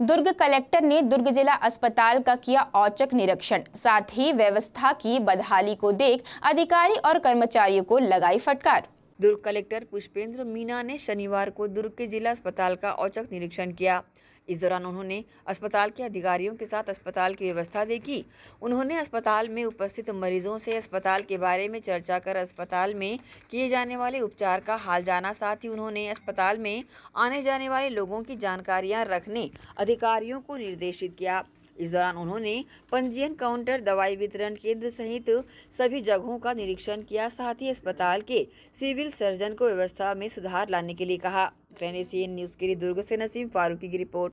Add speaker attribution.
Speaker 1: दुर्ग collector ने दुर्ग जिला अस्पताल का किया औचक निरीक्षण साथ ही व्यवस्था की बदहाली को देख अधिकारी और कर्मचारियों को लगाई फटकार दुर्ग कलेक्टर
Speaker 2: पुष्पेंद्र मीना ने शनिवार को दुर्ग के जिला अस्पताल का औचक निरीक्षण किया इस दौरान उन्होंने अस्पताल के अधिकारियों के साथ अस्पताल की व्यवस्था देखी उन्होंने अस्पताल में उपस्थित मरीजों से अस्पताल के बारे में चर्चा कर अस्पताल में किए जाने वाले उपचार का हाल जाना साथ ही उन्होंने अस्पताल में आने जाने वाले लोगों की जानकारियाँ रखने अधिकारियों को निर्देशित किया इस दौरान उन्होंने पंजीयन काउंटर दवाई वितरण केंद्र सहित सभी जगहों का निरीक्षण किया साथ ही अस्पताल के सिविल सर्जन को व्यवस्था में सुधार लाने के लिए कहा न्यूज के लिए दुर्ग से नसीम फारूकी की रिपोर्ट